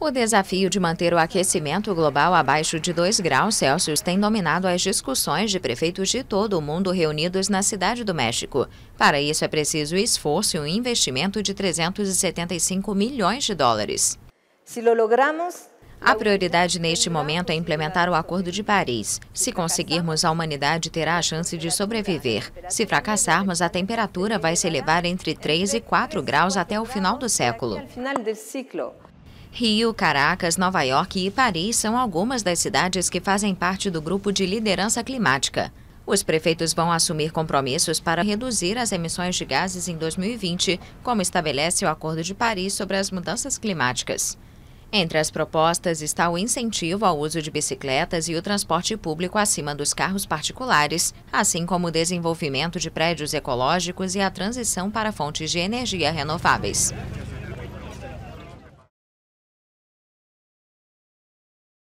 O desafio de manter o aquecimento global abaixo de 2 graus Celsius tem dominado as discussões de prefeitos de todo o mundo reunidos na Cidade do México. Para isso é preciso esforço e um investimento de 375 milhões de dólares. Se lo logramos, a prioridade neste momento é implementar o Acordo de Paris. Se conseguirmos, a humanidade terá a chance de sobreviver. Se fracassarmos, a temperatura vai se elevar entre 3 e 4 graus até o final do século. Rio, Caracas, Nova York e Paris são algumas das cidades que fazem parte do grupo de liderança climática. Os prefeitos vão assumir compromissos para reduzir as emissões de gases em 2020, como estabelece o Acordo de Paris sobre as Mudanças Climáticas. Entre as propostas está o incentivo ao uso de bicicletas e o transporte público acima dos carros particulares, assim como o desenvolvimento de prédios ecológicos e a transição para fontes de energia renováveis.